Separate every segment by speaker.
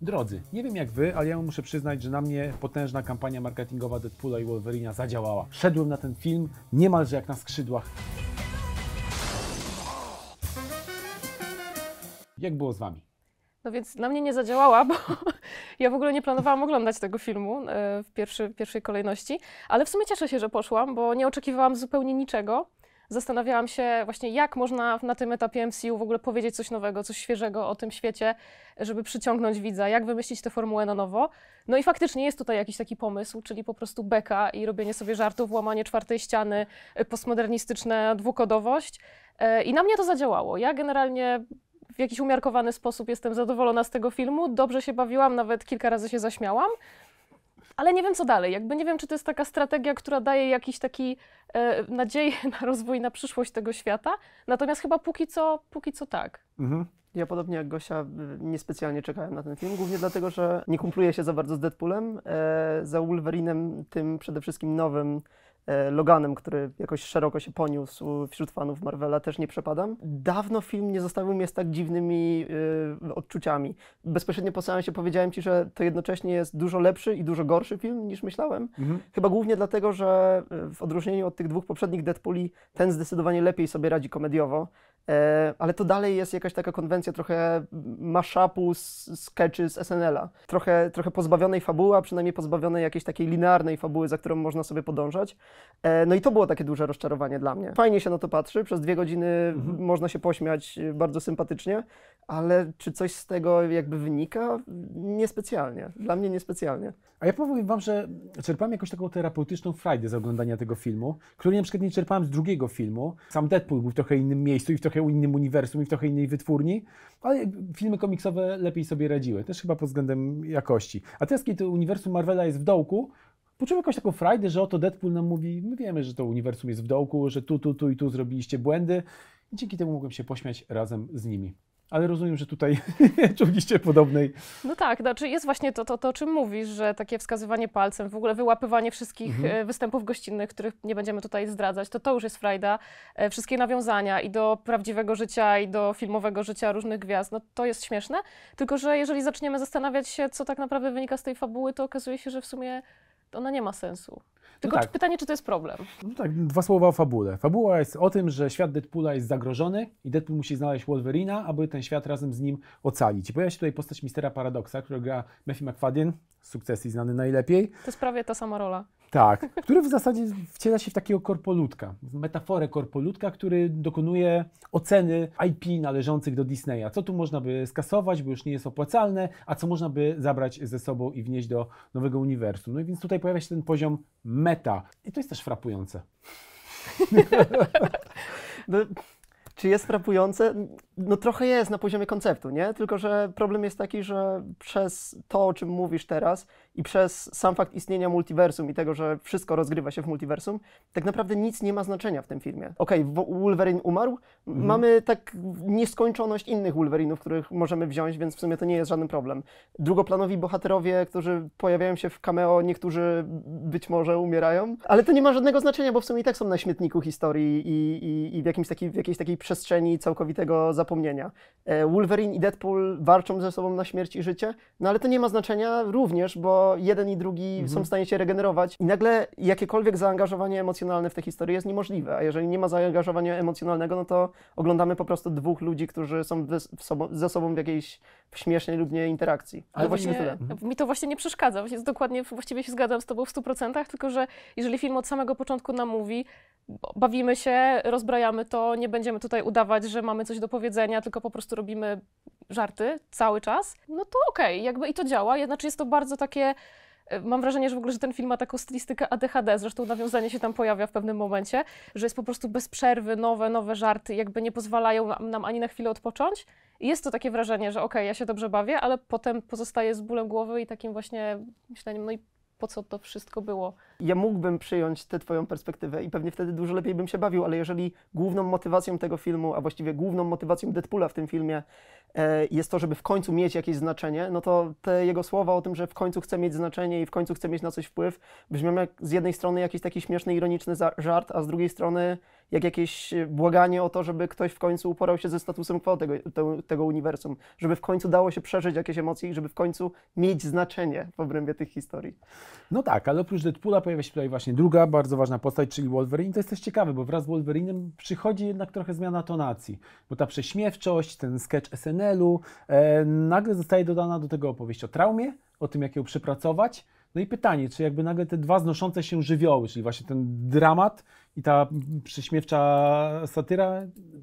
Speaker 1: Drodzy, nie wiem jak wy, ale ja muszę przyznać, że na mnie potężna kampania marketingowa Deadpoola i Wolverina zadziałała. Szedłem na ten film niemalże jak na skrzydłach. Jak było z wami?
Speaker 2: No więc na mnie nie zadziałała, bo ja w ogóle nie planowałam oglądać tego filmu e, w pierwszy, pierwszej kolejności, ale w sumie cieszę się, że poszłam, bo nie oczekiwałam zupełnie niczego zastanawiałam się właśnie, jak można na tym etapie MCU w ogóle powiedzieć coś nowego, coś świeżego o tym świecie, żeby przyciągnąć widza, jak wymyślić tę formułę na nowo. No i faktycznie jest tutaj jakiś taki pomysł, czyli po prostu beka i robienie sobie żartów, łamanie czwartej ściany, y, postmodernistyczna dwukodowość. E, I na mnie to zadziałało. Ja generalnie w jakiś umiarkowany sposób jestem zadowolona z tego filmu. Dobrze się bawiłam, nawet kilka razy się zaśmiałam ale nie wiem co dalej. Jakby nie wiem, czy to jest taka strategia, która daje jakiś taki e, nadzieję na rozwój, na przyszłość tego świata. Natomiast chyba póki co, póki co tak.
Speaker 3: Mhm. Ja podobnie jak Gosia e, niespecjalnie czekałem na ten film, głównie dlatego, że nie kumpluję się za bardzo z Deadpoolem, e, za Wolverinem, tym przede wszystkim nowym, E, Loganem, który jakoś szeroko się poniósł wśród fanów Marvela, też nie przepadam. Dawno film nie zostawił mnie z tak dziwnymi yy, odczuciami. Bezpośrednio po się, powiedziałem ci, że to jednocześnie jest dużo lepszy i dużo gorszy film niż myślałem. Mhm. Chyba głównie dlatego, że e, w odróżnieniu od tych dwóch poprzednich Deadpooli, ten zdecydowanie lepiej sobie radzi komediowo. E, ale to dalej jest jakaś taka konwencja trochę mashupu z sketchy z SNL-a. Trochę, trochę pozbawionej fabuły, a przynajmniej pozbawionej jakiejś takiej linearnej fabuły, za którą można sobie podążać. E, no i to było takie duże rozczarowanie dla mnie. Fajnie się na to patrzy, przez dwie godziny mhm. można się pośmiać e, bardzo sympatycznie, ale czy coś z tego jakby wynika? Niespecjalnie. Dla mnie niespecjalnie.
Speaker 1: A ja powiem Wam, że czerpałem jakąś taką terapeutyczną frajdę z oglądania tego filmu, której na przykład nie czerpałem z drugiego filmu. Sam Deadpool był w trochę innym miejscu i w trochę trochę innym uniwersum i w trochę innej wytwórni, ale filmy komiksowe lepiej sobie radziły, też chyba pod względem jakości. A teraz, kiedy to uniwersum Marvela jest w dołku, Poczułem jakąś taką frajdę, że oto Deadpool nam mówi, my wiemy, że to uniwersum jest w dołku, że tu, tu, tu i tu zrobiliście błędy i dzięki temu mogłem się pośmiać razem z nimi. Ale rozumiem, że tutaj się podobnej.
Speaker 2: No tak, znaczy jest właśnie to, to, to, o czym mówisz, że takie wskazywanie palcem, w ogóle wyłapywanie wszystkich mhm. E, występów gościnnych, których nie będziemy tutaj zdradzać, to to już jest frajda. E, wszystkie nawiązania i do prawdziwego życia, i do filmowego życia różnych gwiazd, no to jest śmieszne. Tylko, że jeżeli zaczniemy zastanawiać się, co tak naprawdę wynika z tej fabuły, to okazuje się, że w sumie to ona nie ma sensu. No Tylko no tak. pytanie, czy to jest problem?
Speaker 1: No tak, dwa słowa o fabule. Fabuła jest o tym, że świat Deadpoola jest zagrożony i Deadpool musi znaleźć Wolverina, aby ten świat razem z nim ocalić. I pojawia się tutaj postać Mistera Paradoksa, którego gra Matthew McFadden, z sukcesji znany najlepiej. To
Speaker 2: jest prawie ta sama rola.
Speaker 1: Tak, który w zasadzie wciela się w takiego korpolutka, w metaforę korpolutka, który dokonuje oceny IP należących do Disneya. Co tu można by skasować, bo już nie jest opłacalne, a co można by zabrać ze sobą i wnieść do nowego uniwersum. No i więc tutaj pojawia się ten poziom meta. I to jest też frapujące. no, czy jest
Speaker 3: frapujące? No trochę jest na poziomie konceptu, nie? Tylko, że problem jest taki, że przez to, o czym mówisz teraz, i przez sam fakt istnienia multiversum i tego, że wszystko rozgrywa się w multiversum, tak naprawdę nic nie ma znaczenia w tym filmie. Okej, okay, Wolverine umarł, mhm. mamy tak nieskończoność innych Wolverinów, których możemy wziąć, więc w sumie to nie jest żaden problem. Drugoplanowi bohaterowie, którzy pojawiają się w cameo, niektórzy być może umierają, ale to nie ma żadnego znaczenia, bo w sumie i tak są na śmietniku historii i, i, i w, jakimś taki, w jakiejś takiej przestrzeni całkowitego zapomnienia. E, Wolverine i Deadpool walczą ze sobą na śmierć i życie, no ale to nie ma znaczenia również, bo jeden i drugi mhm. są w stanie się regenerować i nagle jakiekolwiek zaangażowanie emocjonalne w tę historię jest niemożliwe, a jeżeli nie ma zaangażowania emocjonalnego, no to oglądamy po prostu dwóch ludzi, którzy są sobą, ze sobą w jakiejś śmiesznej lub nie interakcji. Ale to tyle. Mhm.
Speaker 2: Mi to właśnie nie przeszkadza, właśnie dokładnie, właściwie się zgadzam z tobą w 100%, tylko że jeżeli film od samego początku nam mówi, bawimy się, rozbrajamy to, nie będziemy tutaj udawać, że mamy coś do powiedzenia, tylko po prostu robimy żarty cały czas, no to okej, okay, jakby i to działa. Znaczy jest to bardzo takie e, mam wrażenie, że w ogóle że ten film ma taką stylistykę ADHD, zresztą nawiązanie się tam pojawia w pewnym momencie, że jest po prostu bez przerwy nowe, nowe żarty, jakby nie pozwalają nam ani na chwilę odpocząć. jest to takie wrażenie, że okej, okay, ja się dobrze bawię, ale potem pozostaje z bólem głowy i takim właśnie myśleniem, no i po co to wszystko było.
Speaker 3: Ja mógłbym przyjąć tę twoją perspektywę i pewnie wtedy dużo lepiej bym się bawił, ale jeżeli główną motywacją tego filmu, a właściwie główną motywacją Deadpoola w tym filmie E, jest to, żeby w końcu mieć jakieś znaczenie, no to te jego słowa o tym, że w końcu chce mieć znaczenie i w końcu chce mieć na coś wpływ, brzmią jak z jednej strony jakiś taki śmieszny, ironiczny żart, a z drugiej strony jak jakieś e, błaganie o to, żeby ktoś w końcu uporał się ze statusem quo tego, tego uniwersum, żeby w końcu dało się przeżyć jakieś emocje i żeby w końcu
Speaker 1: mieć znaczenie w obrębie tych historii. No tak, ale oprócz Deadpoola pojawia się tutaj właśnie druga bardzo ważna postać, czyli Wolverine. To jest też ciekawe, bo wraz z Wolverinem przychodzi jednak trochę zmiana tonacji, bo ta prześmiewczość, ten sketch SN PNL-u, e, nagle zostaje dodana do tego opowieść o traumie, o tym, jak ją przepracować. No i pytanie, czy jakby nagle te dwa znoszące się żywioły, czyli właśnie ten dramat i ta prześmiewcza satyra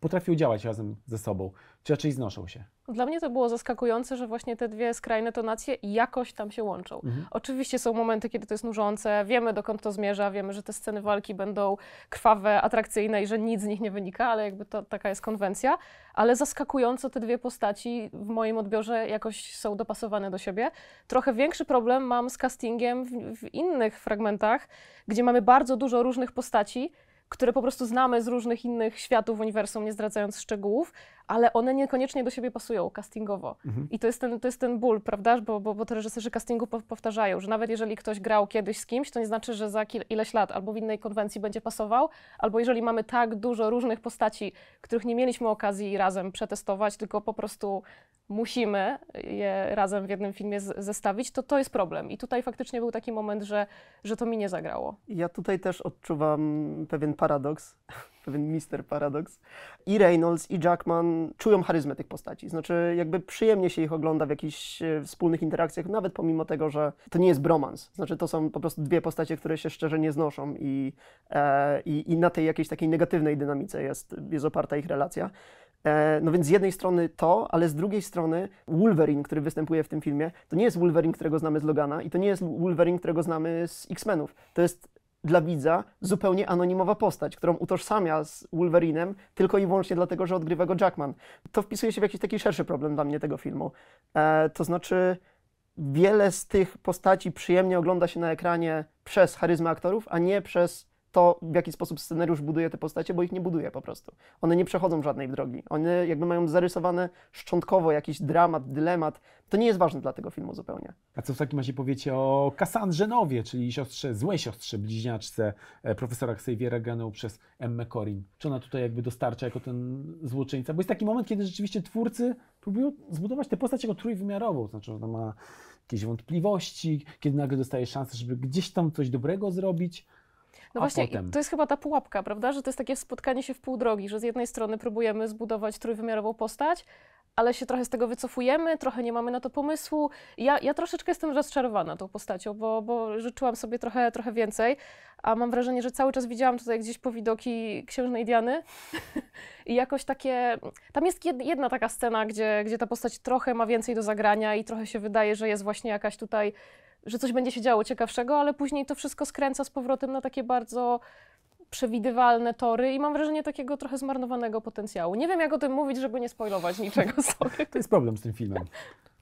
Speaker 1: potrafią działać razem ze sobą, czy raczej znoszą się.
Speaker 2: Dla mnie to było zaskakujące, że właśnie te dwie skrajne tonacje jakoś tam się łączą. Mhm. Oczywiście są momenty, kiedy to jest nużące, wiemy dokąd to zmierza, wiemy, że te sceny walki będą krwawe, atrakcyjne i że nic z nich nie wynika, ale jakby to taka jest konwencja. Ale zaskakująco te dwie postaci w moim odbiorze jakoś są dopasowane do siebie. Trochę większy problem mam z castingiem w, w innych fragmentach, gdzie mamy bardzo dużo różnych postaci, które po prostu znamy z różnych innych światów uniwersum, nie zdradzając szczegółów, ale one niekoniecznie do siebie pasują castingowo. Mhm. I to jest, ten, to jest ten ból, prawda? Bo, bo, bo te reżyserzy castingu powtarzają, że nawet jeżeli ktoś grał kiedyś z kimś, to nie znaczy, że za ileś lat albo w innej konwencji będzie pasował, albo jeżeli mamy tak dużo różnych postaci, których nie mieliśmy okazji razem przetestować, tylko po prostu musimy je razem w jednym filmie zestawić, to to jest problem. I tutaj faktycznie był taki moment, że, że to mi nie zagrało.
Speaker 3: Ja tutaj też odczuwam pewien paradoks, pewien mister paradoks. I Reynolds, i Jackman czują charyzmę tych postaci. Znaczy, jakby przyjemnie się ich ogląda w jakichś e, wspólnych interakcjach, nawet pomimo tego, że to nie jest bromans. Znaczy, to są po prostu dwie postacie, które się szczerze nie znoszą i, e, i, i na tej jakiejś takiej negatywnej dynamice jest, jest oparta ich relacja. E, no więc z jednej strony to, ale z drugiej strony Wolverine, który występuje w tym filmie, to nie jest Wolverine, którego znamy z Logana i to nie jest Wolverine, którego znamy z X-Menów. To jest dla widza zupełnie anonimowa postać, którą utożsamia z Wolverinem tylko i wyłącznie dlatego, że odgrywa go Jackman. To wpisuje się w jakiś taki szerszy problem dla mnie tego filmu. E, to znaczy, wiele z tych postaci przyjemnie ogląda się na ekranie przez charyzmę aktorów, a nie przez to, w jaki sposób scenariusz buduje te postacie, bo ich nie buduje po prostu. One nie przechodzą żadnej drogi. One jakby mają zarysowane szczątkowo jakiś dramat, dylemat. To nie jest ważne dla tego filmu zupełnie.
Speaker 1: A co w takim razie powiecie o Cassandrze Nowie, czyli siostrze, złej siostrze, bliźniaczce e, profesora Xaviera graną przez Emmę Corin? Czy ona tutaj jakby dostarcza jako ten złoczyńca? Bo jest taki moment, kiedy rzeczywiście twórcy próbują zbudować tę postać jako trójwymiarową. Znaczy, ona ma jakieś wątpliwości, kiedy nagle dostaje szansę, żeby gdzieś tam coś dobrego zrobić
Speaker 2: no właśnie, potem... to jest chyba ta pułapka, prawda? Że to jest takie spotkanie się w pół drogi, że z jednej strony próbujemy zbudować trójwymiarową postać, ale się trochę z tego wycofujemy, trochę nie mamy na to pomysłu. Ja, ja troszeczkę jestem rozczarowana tą postacią, bo, bo życzyłam sobie trochę, trochę więcej, a mam wrażenie, że cały czas widziałam tutaj gdzieś powidoki księżnej Diany i jakoś takie... Tam jest jedna taka scena, gdzie, gdzie ta postać trochę ma więcej do zagrania i trochę się wydaje, że jest właśnie jakaś tutaj że coś będzie się działo ciekawszego, ale później to wszystko skręca z powrotem na takie bardzo przewidywalne tory i mam wrażenie takiego trochę zmarnowanego potencjału. Nie wiem, jak o
Speaker 3: tym mówić, żeby nie spoilować niczego
Speaker 1: sobie. To jest problem z tym filmem.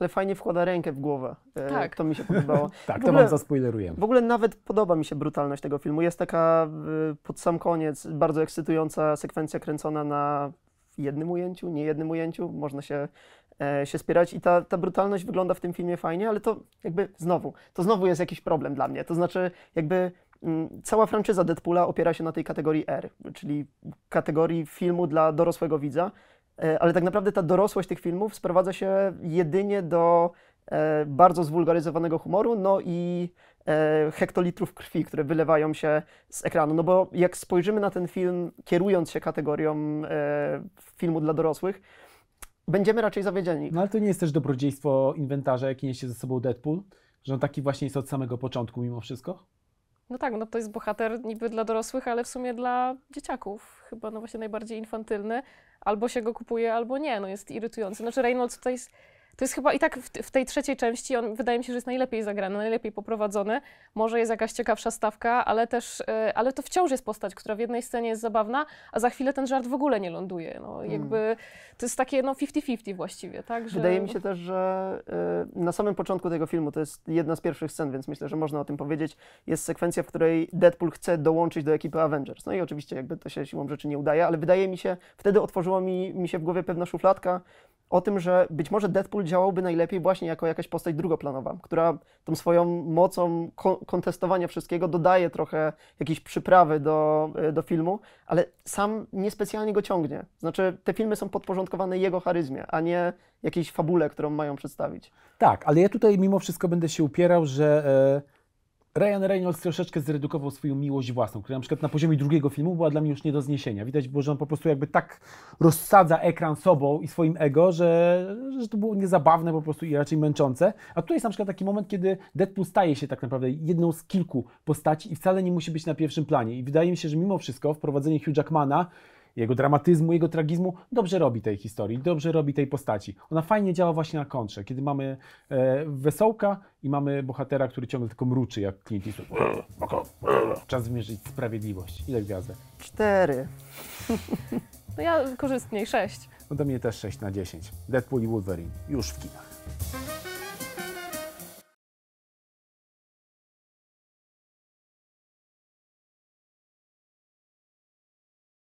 Speaker 3: Ale fajnie wkłada rękę w głowę. E, tak. To mi się podobało. tak, ogóle, to wam zaspoileruję. W ogóle nawet podoba mi się brutalność tego filmu. Jest taka y, pod sam koniec bardzo ekscytująca sekwencja kręcona na jednym ujęciu, nie jednym ujęciu. Można się E, się spierać i ta, ta brutalność wygląda w tym filmie fajnie, ale to jakby znowu, to znowu jest jakiś problem dla mnie. To znaczy jakby mm, cała franczyza Deadpoola opiera się na tej kategorii R, czyli kategorii filmu dla dorosłego widza, e, ale tak naprawdę ta dorosłość tych filmów sprowadza się jedynie do e, bardzo zwulgaryzowanego humoru, no i hektolitrów krwi, które wylewają się z ekranu. No bo jak spojrzymy na ten film, kierując się kategorią filmu dla
Speaker 1: dorosłych, będziemy raczej zawiedzeni. No ale to nie jest też dobrodziejstwo inwentarza, jaki niesie ze sobą Deadpool, że on taki właśnie jest od samego początku mimo wszystko?
Speaker 2: No tak, no to jest bohater niby dla dorosłych, ale w sumie dla dzieciaków. Chyba no właśnie najbardziej infantylny. Albo się go kupuje, albo nie. No jest irytujący. Znaczy Reynolds tutaj to jest chyba i tak w, w, tej trzeciej części, on wydaje mi się, że jest najlepiej zagrany, najlepiej poprowadzony. Może jest jakaś ciekawsza stawka, ale też, e, ale to wciąż jest postać, która w jednej scenie jest zabawna, a za chwilę ten żart w ogóle nie ląduje. No, hmm. jakby to jest takie no 50-50 właściwie, tak? Że... Wydaje mi się
Speaker 3: też, że e, na samym początku tego filmu, to jest jedna z pierwszych scen, więc myślę, że można o tym powiedzieć, jest sekwencja, w której Deadpool chce dołączyć do ekipy Avengers. No i oczywiście jakby to się siłą rzeczy nie udaje, ale wydaje mi się, wtedy otworzyła mi, mi się w głowie pewna szufladka, o tym, że być może Deadpool działałby najlepiej właśnie jako jakaś postać drugoplanowa, która tą swoją mocą kontestowania wszystkiego dodaje trochę jakiejś przyprawy do, e, do filmu, ale sam niespecjalnie go ciągnie. Znaczy, te filmy są podporządkowane jego charyzmie, a nie jakiejś fabule, którą mają przedstawić.
Speaker 1: Tak, ale ja tutaj mimo wszystko będę się upierał, że. E, Ryan Reynolds troszeczkę zredukował swoją miłość własną, która na przykład na poziomie drugiego filmu była dla mnie już nie do zniesienia. Widać było, że on po prostu jakby tak rozsadza ekran sobą i swoim ego, że, że to było niezabawne po prostu i raczej męczące. A tutaj jest na przykład taki moment, kiedy Deadpool staje się tak naprawdę jedną z kilku postaci i wcale nie musi być na pierwszym planie. I wydaje mi się, że mimo wszystko wprowadzenie Hugh Jackmana jego dramatyzmu, jego tragizmu, dobrze robi tej historii, dobrze robi tej postaci. Ona fajnie działa właśnie na kontrze, kiedy mamy e, wesołka i mamy bohatera, który ciągle tylko mruczy, jak Clint Eastwood. Czas zmierzyć sprawiedliwość. Ile gwiazdy?
Speaker 3: Cztery.
Speaker 2: No ja korzystniej sześć.
Speaker 1: No do mnie też sześć na dziesięć. Deadpool i Wolverine już w kinach.